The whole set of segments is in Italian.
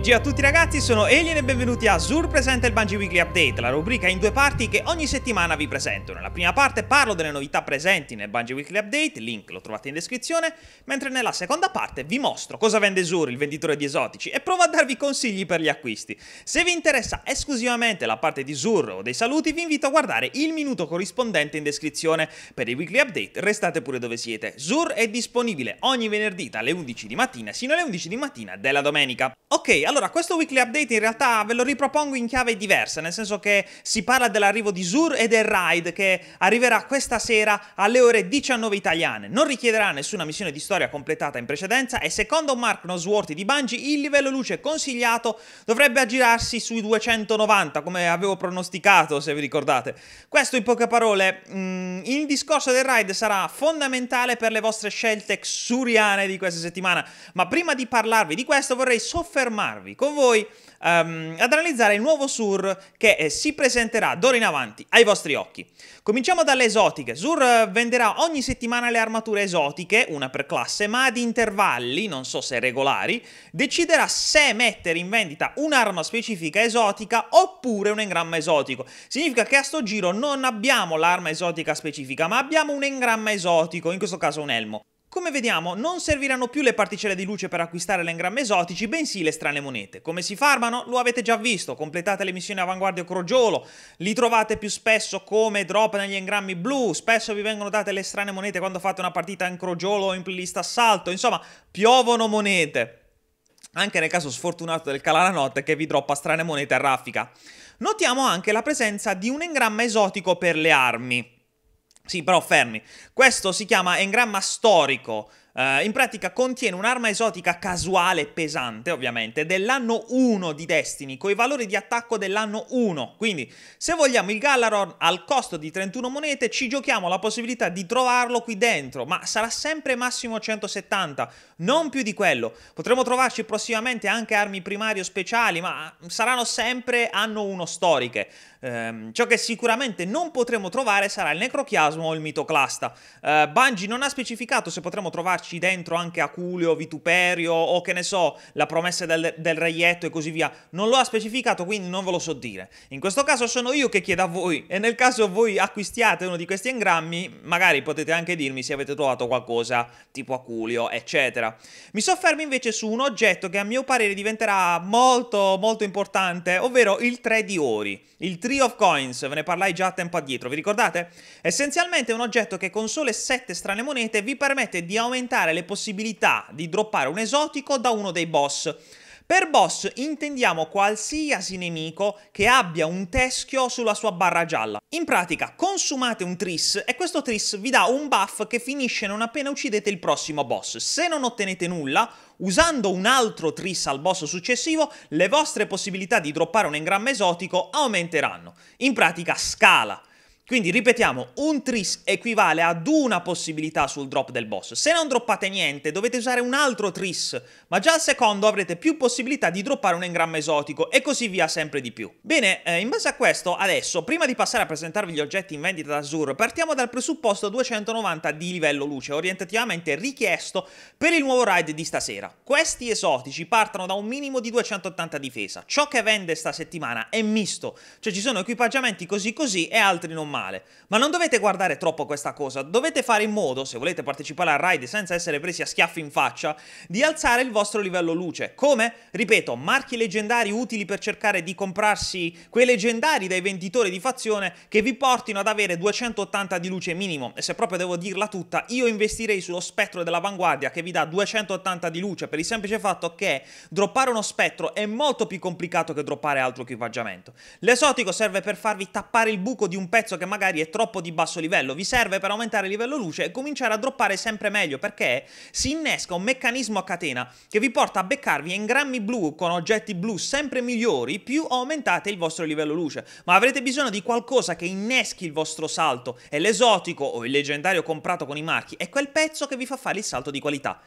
GG a tutti ragazzi, sono Alien e benvenuti a Zur presenta il Bungie Weekly Update, la rubrica in due parti che ogni settimana vi presento. Nella prima parte parlo delle novità presenti nel Bungie Weekly Update, link lo trovate in descrizione, mentre nella seconda parte vi mostro cosa vende Zur, il venditore di esotici, e provo a darvi consigli per gli acquisti. Se vi interessa esclusivamente la parte di Zur o dei saluti, vi invito a guardare il minuto corrispondente in descrizione. Per i Weekly Update restate pure dove siete. Zur è disponibile ogni venerdì dalle 11 di mattina sino alle 11 di mattina della domenica. Ok, allora questo weekly update in realtà ve lo ripropongo in chiave diversa, nel senso che si parla dell'arrivo di Zur e del Raid che arriverà questa sera alle ore 19 italiane. Non richiederà nessuna missione di storia completata in precedenza e secondo Mark Nosworthy di Bungie il livello luce consigliato dovrebbe aggirarsi sui 290 come avevo pronosticato se vi ricordate. Questo in poche parole, mh, mm, il discorso del Raid sarà fondamentale per le vostre scelte xuriane di questa settimana, ma prima di parlarvi di questo vorrei soffermarmi fermarvi con voi um, ad analizzare il nuovo SUR che eh, si presenterà d'ora in avanti ai vostri occhi. Cominciamo dalle esotiche. SUR eh, venderà ogni settimana le armature esotiche, una per classe, ma ad intervalli, non so se regolari, deciderà se mettere in vendita un'arma specifica esotica oppure un engramma esotico. Significa che a sto giro non abbiamo l'arma esotica specifica, ma abbiamo un engramma esotico, in questo caso un elmo. Come vediamo, non serviranno più le particelle di luce per acquistare l'engramma esotici, bensì le strane monete. Come si farmano? Lo avete già visto, completate le missioni avanguardia crogiolo, li trovate più spesso come drop negli engrammi blu, spesso vi vengono date le strane monete quando fate una partita in crogiolo o in playlist assalto, insomma, piovono monete. Anche nel caso sfortunato del Calaranotte che vi droppa strane monete a raffica. Notiamo anche la presenza di un engramma esotico per le armi. Sì, però fermi. Questo si chiama engramma storico. Uh, in pratica contiene un'arma esotica casuale pesante, ovviamente, dell'anno 1 di Destiny, con i valori di attacco dell'anno 1. Quindi, se vogliamo il Galaron al costo di 31 monete, ci giochiamo la possibilità di trovarlo qui dentro, ma sarà sempre massimo 170, non più di quello. Potremo trovarci prossimamente anche armi primarie o speciali, ma saranno sempre anno 1 storiche. Um, ciò che sicuramente non potremo trovare sarà il Necrochiasmo o il Mitoclasta. Uh, Bungie non ha specificato se potremo trovarci buttarci dentro anche Aculeo, Vituperio o che ne so, la promessa del, del reietto e così via. Non lo ha specificato, quindi non ve lo so dire. In questo caso sono io che chiedo a voi e nel caso voi acquistiate uno di questi engrammi, magari potete anche dirmi se avete trovato qualcosa tipo Aculeo, eccetera. Mi soffermo invece su un oggetto che a mio parere diventerà molto molto importante, ovvero il 3 di ori, il Tree of Coins, ve ne parlai già tempo addietro, vi ricordate? Essenzialmente è un oggetto che con sole 7 strane monete vi permette di aumentare aumentare le possibilità di droppare un esotico da uno dei boss. Per boss intendiamo qualsiasi nemico che abbia un teschio sulla sua barra gialla. In pratica consumate un tris e questo tris vi dà un buff che finisce non appena uccidete il prossimo boss. Se non ottenete nulla, usando un altro tris al boss successivo, le vostre possibilità di droppare un engramma esotico aumenteranno. In pratica scala. Quindi ripetiamo, un tris equivale ad una possibilità sul drop del boss. Se non droppate niente, dovete usare un altro tris, ma già al secondo avrete più possibilità di droppare un engramma esotico e così via sempre di più. Bene, eh, in base a questo, adesso, prima di passare a presentarvi gli oggetti in vendita da Azure, partiamo dal presupposto 290 di livello luce, orientativamente richiesto per il nuovo ride di stasera. Questi esotici partono da un minimo di 280 difesa. Ciò che vende sta settimana è misto, cioè ci sono equipaggiamenti così così e altri non mai male. Ma non dovete guardare troppo questa cosa, dovete fare in modo, se volete partecipare al raid senza essere presi a schiaffi in faccia, di alzare il vostro livello luce. Come? Ripeto, marchi leggendari utili per cercare di comprarsi quei leggendari dai venditori di fazione che vi portino ad avere 280 di luce minimo. E se proprio devo dirla tutta, io investirei sullo spettro dell'avanguardia che vi dà 280 di luce per il semplice fatto che droppare uno spettro è molto più complicato che droppare altro equipaggiamento. L'esotico serve per farvi tappare il buco di un pezzo che magari è troppo di basso livello, vi serve per aumentare il livello luce e cominciare a droppare sempre meglio perché si innesca un meccanismo a catena che vi porta a beccarvi in grammi blu con oggetti blu sempre migliori più aumentate il vostro livello luce, ma avrete bisogno di qualcosa che inneschi il vostro salto e l'esotico o il leggendario comprato con i marchi è quel pezzo che vi fa fare il salto di qualità.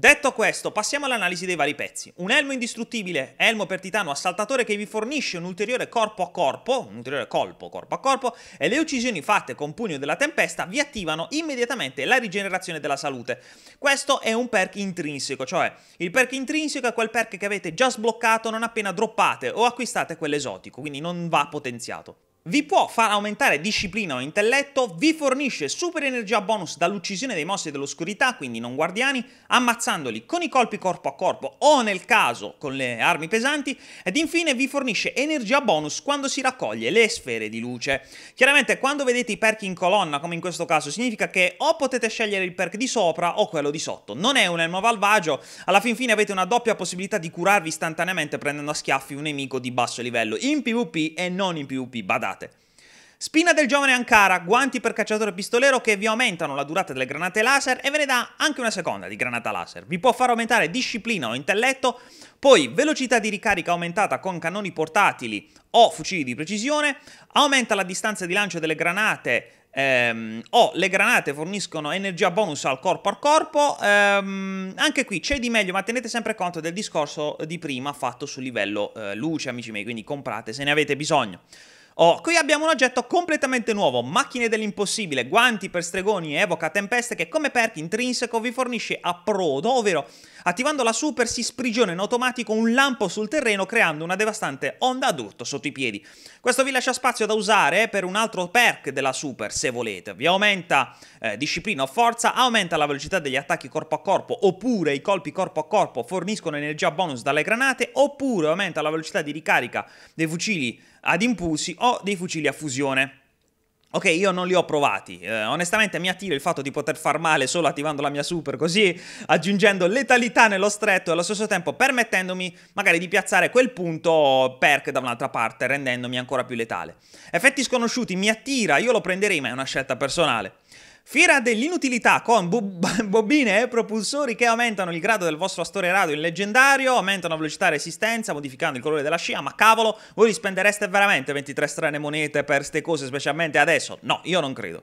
Detto questo, passiamo all'analisi dei vari pezzi. Un elmo indistruttibile, elmo per titano assaltatore che vi fornisce un ulteriore corpo a corpo, un ulteriore colpo corpo a corpo, e le uccisioni fatte con pugno della tempesta vi attivano immediatamente la rigenerazione della salute. Questo è un perk intrinseco, cioè il perk intrinseco è quel perk che avete già sbloccato non appena droppate o acquistate quell'esotico, quindi non va potenziato vi può far aumentare disciplina o intelletto, vi fornisce super energia bonus dall'uccisione dei mostri dell'oscurità, quindi non guardiani, ammazzandoli con i colpi corpo a corpo o nel caso con le armi pesanti, ed infine vi fornisce energia bonus quando si raccoglie le sfere di luce. Chiaramente quando vedete i perk in colonna, come in questo caso, significa che o potete scegliere il perk di sopra o quello di sotto. Non è un elmo malvagio, alla fin fine avete una doppia possibilità di curarvi istantaneamente prendendo a schiaffi un nemico di basso livello in PvP e non in PvP, badate puntate. Spina del giovane Ankara, guanti per cacciatore pistolero che vi aumentano la durata delle granate laser e ve ne dà anche una seconda di granata laser. Vi può far aumentare disciplina o intelletto, poi velocità di ricarica aumentata con cannoni portatili o fucili di precisione, aumenta la distanza di lancio delle granate ehm, o le granate forniscono energia bonus al corpo a corpo. Ehm, anche qui c'è di meglio, ma tenete sempre conto del discorso di prima fatto sul livello eh, luce, amici miei, quindi comprate se ne avete bisogno. Oh, qui abbiamo un oggetto completamente nuovo, Macchine dell'impossibile, guanti per stregoni, evoca tempeste che come perk intrinseco vi fornisce approdo, ovvero Attivando la super si sprigiona in automatico un lampo sul terreno creando una devastante onda d'urto sotto i piedi. Questo vi lascia spazio da usare per un altro perk della super se volete. Vi aumenta eh, disciplina o forza, aumenta la velocità degli attacchi corpo a corpo oppure i colpi corpo a corpo forniscono energia bonus dalle granate oppure aumenta la velocità di ricarica dei fucili ad impulsi o dei fucili a fusione. Ok, io non li ho provati. Eh, onestamente mi attira il fatto di poter far male solo attivando la mia super così, aggiungendo letalità nello stretto e allo stesso tempo permettendomi magari di piazzare quel punto perk da un'altra parte, rendendomi ancora più letale. Effetti sconosciuti mi attira, io lo prenderei, ma è una scelta personale. Fiera dell'inutilità con bob- bobine e propulsori che aumentano il grado del vostro astore radio in leggendario, aumentano la velocità e resistenza, modificando il colore della scia, ma cavolo, voi li spendereste veramente 23 strane monete per ste cose, specialmente adesso? No, io non credo.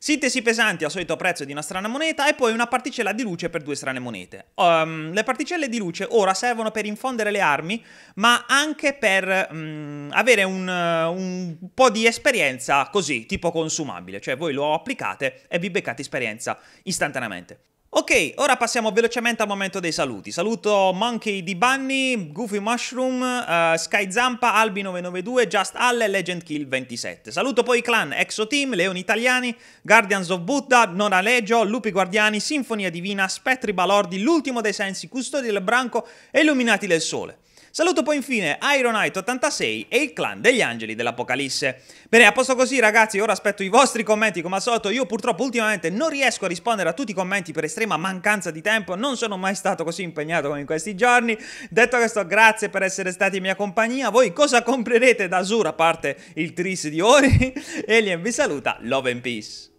Sintesi pesanti al solito prezzo di una strana moneta e poi una particella di luce per due strane monete. Um, le particelle di luce ora servono per infondere le armi, ma anche per um, avere un, un, po' di esperienza così, tipo consumabile, cioè voi lo applicate e vi beccate esperienza istantaneamente. Ok, ora passiamo velocemente al momento dei saluti. Saluto Monkey di Bunny, Goofy Mushroom, uh, Sky Zampa, Albi992, Just Halle, Legend Kill 27. Saluto poi i clan Exo Team, Leoni Italiani, Guardians of Buddha, Non Aleggio, Lupi Guardiani, Sinfonia Divina, Spettri Balordi, L'ultimo dei Sensi, Custodi del Branco e Illuminati del Sole. Saluto poi infine Iron Knight 86 e il clan degli angeli dell'Apocalisse. Bene, a posto così ragazzi, ora aspetto i vostri commenti come al solito. Io purtroppo ultimamente non riesco a rispondere a tutti i commenti per estrema mancanza di tempo, non sono mai stato così impegnato come in questi giorni. Detto questo, grazie per essere stati in mia compagnia. Voi cosa comprerete da Azura a parte il tris di Ori? Alien vi saluta, love and peace.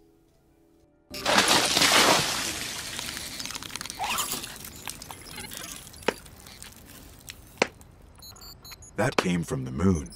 That came from the moon.